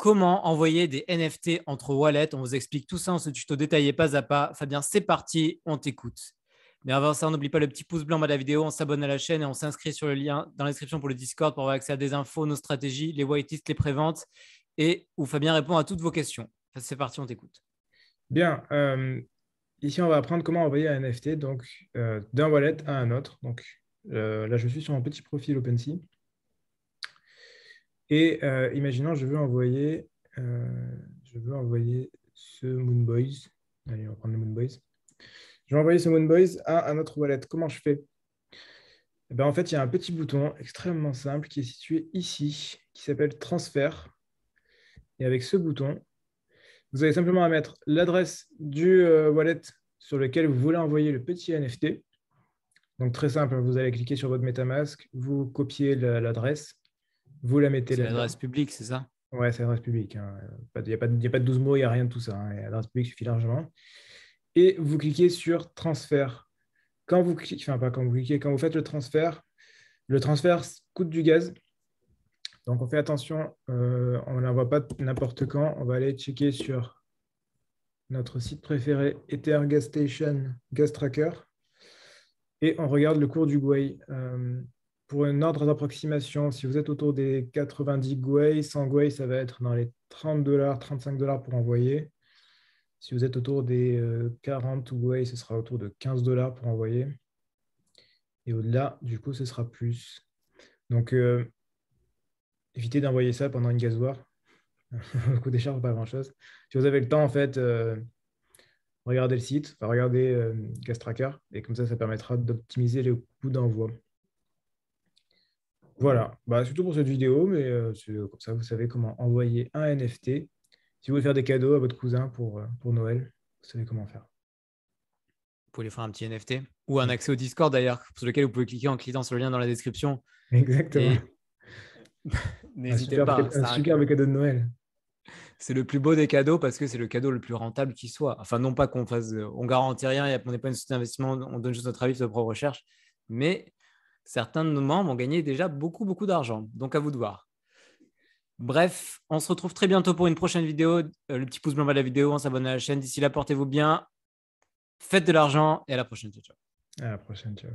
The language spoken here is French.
comment envoyer des NFT entre wallets. On vous explique tout ça en ce tuto détaillé pas à pas. Fabien, c'est parti, on t'écoute. Mais avant ça, n'oublie pas le petit pouce blanc bas de la vidéo, on s'abonne à la chaîne et on s'inscrit sur le lien dans la description pour le Discord pour avoir accès à des infos, nos stratégies, les whitelists, les préventes et où Fabien répond à toutes vos questions. C'est parti, on t'écoute. Bien. Euh, ici, on va apprendre comment envoyer un NFT donc euh, d'un wallet à un autre. Donc euh, là, je suis sur mon petit profil OpenSea. Et euh, imaginons, je veux envoyer, euh, je veux envoyer ce Moonboys. Allez, on va le Moonboys. Je vais envoyer ce Moonboys à un autre wallet. Comment je fais eh ben, En fait, il y a un petit bouton extrêmement simple qui est situé ici, qui s'appelle Transfert. Et avec ce bouton, vous avez simplement à mettre l'adresse du euh, wallet sur lequel vous voulez envoyer le petit NFT. Donc très simple, hein, vous allez cliquer sur votre MetaMask, vous copiez l'adresse, vous la mettez là. C'est l'adresse publique, c'est ça Oui, c'est l'adresse publique. Hein. Il n'y a, pas de 12 mots, il n'y a rien de tout ça. Hein. L'adresse publique suffit largement. Et vous cliquez sur transfert. Quand vous cliquez, enfin pas quand vous cliquez, quand vous faites le transfert, le transfert coûte du gaz. Donc on fait attention, euh, on ne l'envoie pas n'importe quand. On va aller checker sur notre site préféré, Ether Gas Station Gas Tracker. Et on regarde le cours du Guay pour un ordre d'approximation, si vous êtes autour des 90 Gwei, 100 Gwei, ça va être dans les 30 dollars, 35 dollars pour envoyer. Si vous êtes autour des 40 euh, Gwei, ce sera autour de 15 dollars pour envoyer. Et au-delà, du coup, ce sera plus. Donc, euh, évitez d'envoyer ça pendant une gasoire. le coût des charges, pas grand-chose. Si vous avez le temps, en fait, euh, regardez le site, enfin, regardez Gas Tracker, et comme ça, ça permettra d'optimiser les coûts d'envoi. Voilà, bah, c'est tout pour cette vidéo, mais euh, euh, comme ça, vous savez comment envoyer un NFT. Si vous voulez faire des cadeaux à votre cousin pour, euh, pour Noël, vous savez comment faire. Vous pouvez lui faire un petit NFT ou un accès au Discord d'ailleurs, sur lequel vous pouvez cliquer en cliquant sur le lien dans la description. Exactement. N'hésitez pas. Hein, un superbe cadeau de Noël. C'est le plus beau des cadeaux parce que c'est le cadeau le plus rentable qui soit. Enfin, non pas qu'on fasse, on garantit rien, on n'est pas une société d'investissement, on donne juste notre avis, notre propre recherche, mais Certains de nos membres ont gagné déjà beaucoup, beaucoup d'argent, donc à vous de voir. Bref, on se retrouve très bientôt pour une prochaine vidéo. Euh, le petit pouce en bas de la vidéo, on s'abonne à la chaîne. D'ici là, portez-vous bien, faites de l'argent et à la prochaine. Ciao, ciao. À la prochaine, ciao.